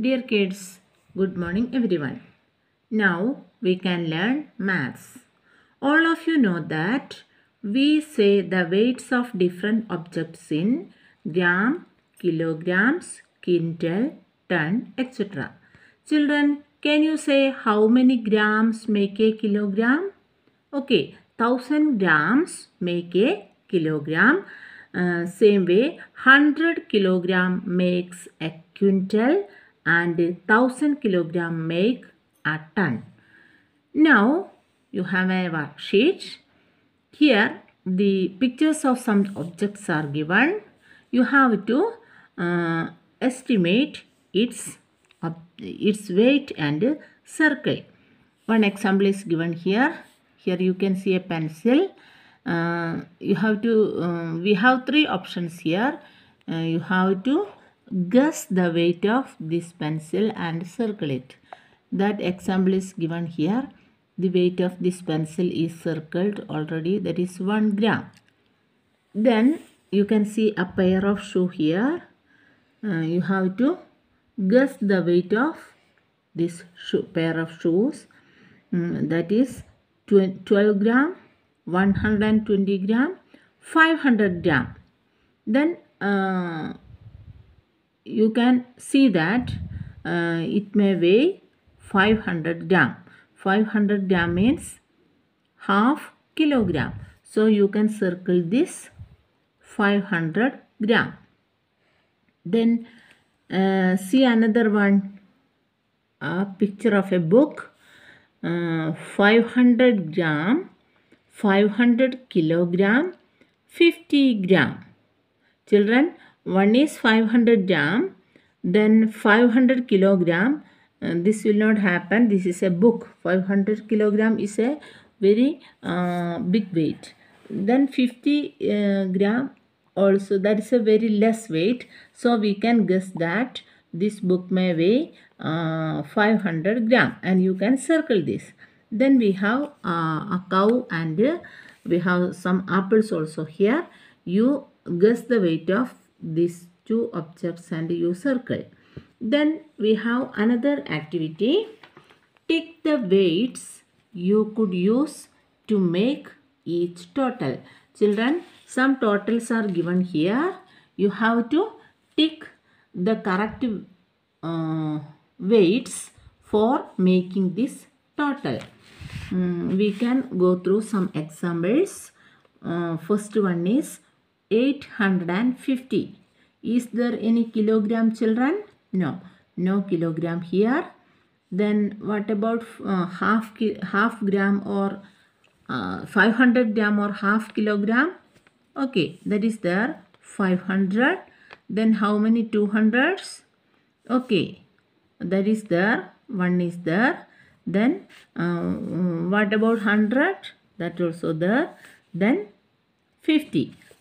Dear kids, good morning everyone. Now we can learn maths. All of you know that we say the weights of different objects in gram, kilograms, quintal, ton, etc. Children, can you say how many grams make a kilogram? Okay, 1000 grams make a kilogram. Uh, same way, 100 kilogram makes a quintal and 1000 kilogram make a ton. Now you have a worksheet. Here the pictures of some objects are given. You have to uh, estimate its, uh, its weight and circle. One example is given here. Here you can see a pencil. Uh, you have to, uh, we have three options here. Uh, you have to Guess the weight of this pencil and circle it. That example is given here. The weight of this pencil is circled already that is 1 gram. Then you can see a pair of shoe here. Uh, you have to guess the weight of this shoe, pair of shoes mm, that is 12 gram 120 gram 500 gram then uh, you can see that uh, it may weigh 500 gram 500 gram means half kilogram so you can circle this 500 gram then uh, see another one a picture of a book uh, 500 gram 500 kilogram 50 gram children one is 500 gram then 500 kilogram uh, this will not happen this is a book 500 kilogram is a very uh, big weight then 50 uh, gram also that is a very less weight so we can guess that this book may weigh uh, 500 gram and you can circle this then we have uh, a cow and we have some apples also here you guess the weight of these two objects and you circle. Then we have another activity. Take the weights you could use to make each total. Children, some totals are given here. You have to tick the correct uh, weights for making this total. Mm, we can go through some examples. Uh, first one is 850. Is there any kilogram children? No, no kilogram here. Then what about uh, half, half gram or uh, 500 gram or half kilogram? Okay, that is there 500. Then how many 200s? Okay, that is there. One is there. Then uh, what about 100? That also there. Then 50.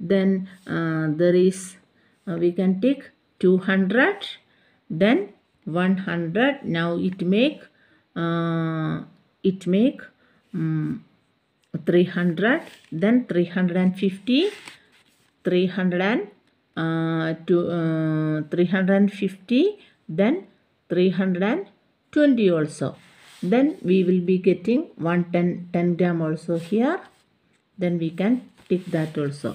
then uh, there is uh, we can take 200 then 100 now it make uh, it make um, 300 then 350 300 and, uh, to, uh, 350 then 320 also then we will be getting 110 10 gram also here then we can tick that also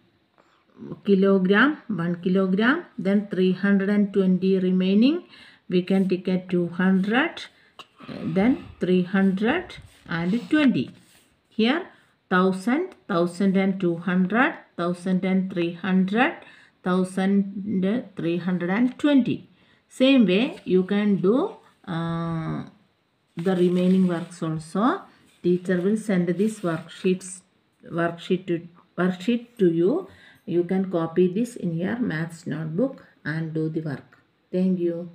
kilogram 1 kilogram then 320 remaining we can take a 200 then 300 and 20 here 1000 1200 1300 1320 uh, same way you can do uh, the remaining works also teacher will send this worksheets worksheet to worksheet to you you can copy this in your maths notebook and do the work. Thank you.